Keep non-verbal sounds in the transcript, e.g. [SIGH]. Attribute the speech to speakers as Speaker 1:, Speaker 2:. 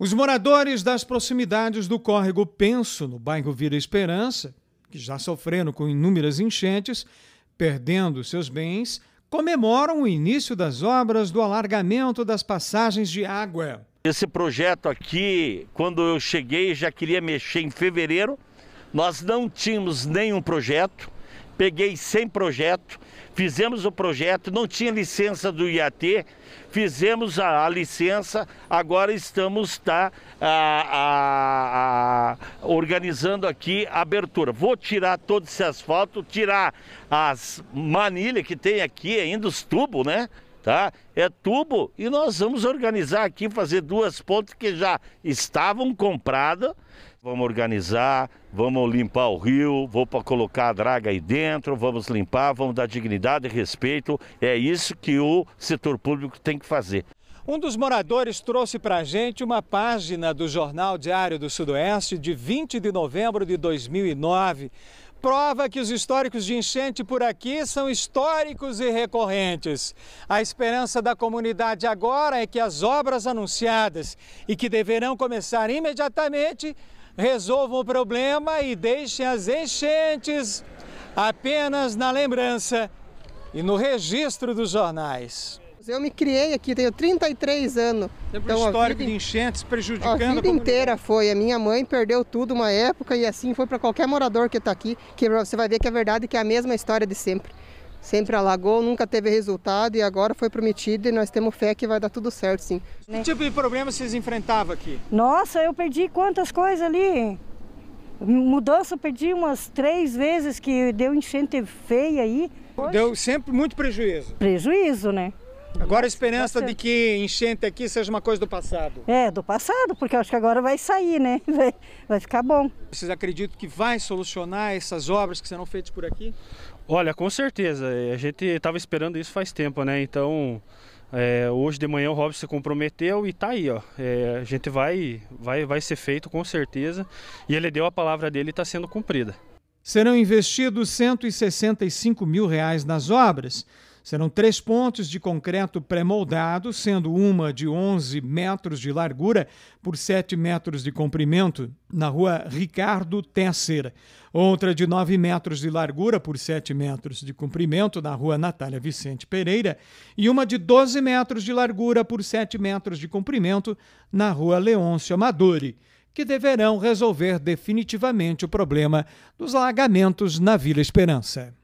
Speaker 1: Os moradores das proximidades do córrego Penso, no bairro Vira Esperança, que já sofreram com inúmeras enchentes, perdendo seus bens, comemoram o início das obras do alargamento das passagens de água.
Speaker 2: Esse projeto aqui, quando eu cheguei, já queria mexer em fevereiro. Nós não tínhamos nenhum projeto peguei sem projeto, fizemos o projeto, não tinha licença do IAT, fizemos a, a licença, agora estamos tá, a, a, organizando aqui a abertura. Vou tirar todo esse asfalto, tirar as manilhas que tem aqui, ainda os tubos, né? Tá? É tubo e nós vamos organizar aqui, fazer duas pontes que já estavam compradas Vamos organizar, vamos limpar o rio, vou colocar a draga aí dentro, vamos limpar, vamos dar dignidade e respeito. É isso que o setor público tem que fazer.
Speaker 1: Um dos moradores trouxe para a gente uma página do Jornal Diário do Sudoeste de 20 de novembro de 2009. Prova que os históricos de enchente por aqui são históricos e recorrentes. A esperança da comunidade agora é que as obras anunciadas e que deverão começar imediatamente resolvam o problema e deixem as enchentes apenas na lembrança e no registro dos jornais. Eu me criei aqui, tenho 33 anos. Sempre é então, histórico vida, de enchentes prejudicando a vida a inteira foi. A minha mãe perdeu tudo uma época e assim foi para qualquer morador que está aqui, que você vai ver que é verdade que é a mesma história de sempre sempre alagou, nunca teve resultado
Speaker 2: e agora foi prometido e nós temos fé que vai dar tudo certo, sim.
Speaker 1: Que né? tipo de problema vocês enfrentavam aqui?
Speaker 2: Nossa, eu perdi quantas coisas ali. Mudança eu perdi umas três vezes que deu enchente feia aí. Deu sempre muito prejuízo. Prejuízo, né?
Speaker 1: Agora a esperança de que enchente aqui seja uma coisa do passado.
Speaker 2: É, do passado, porque eu acho que agora vai sair, né? [LAUGHS] Vai, vai ficar bom.
Speaker 1: Vocês acreditam que vai solucionar
Speaker 2: essas obras que serão feitas por aqui? Olha, com certeza. É, a gente estava esperando isso faz tempo, né? Então, é, hoje de manhã o Robson se comprometeu e tá aí, ó. É, a gente vai, vai, vai ser feito com certeza. E ele deu a palavra dele e está sendo cumprida.
Speaker 1: Serão investidos 165 mil reais nas obras. Serão três pontes de concreto pré-moldado, sendo uma de 11 metros de largura por 7 metros de comprimento, na rua Ricardo Tesser. Outra de 9 metros de largura por 7 metros de comprimento, na rua Natália Vicente Pereira. E uma de 12 metros de largura por 7 metros de comprimento, na rua Leôncio Amadori, que deverão resolver definitivamente o problema dos alagamentos na Vila Esperança.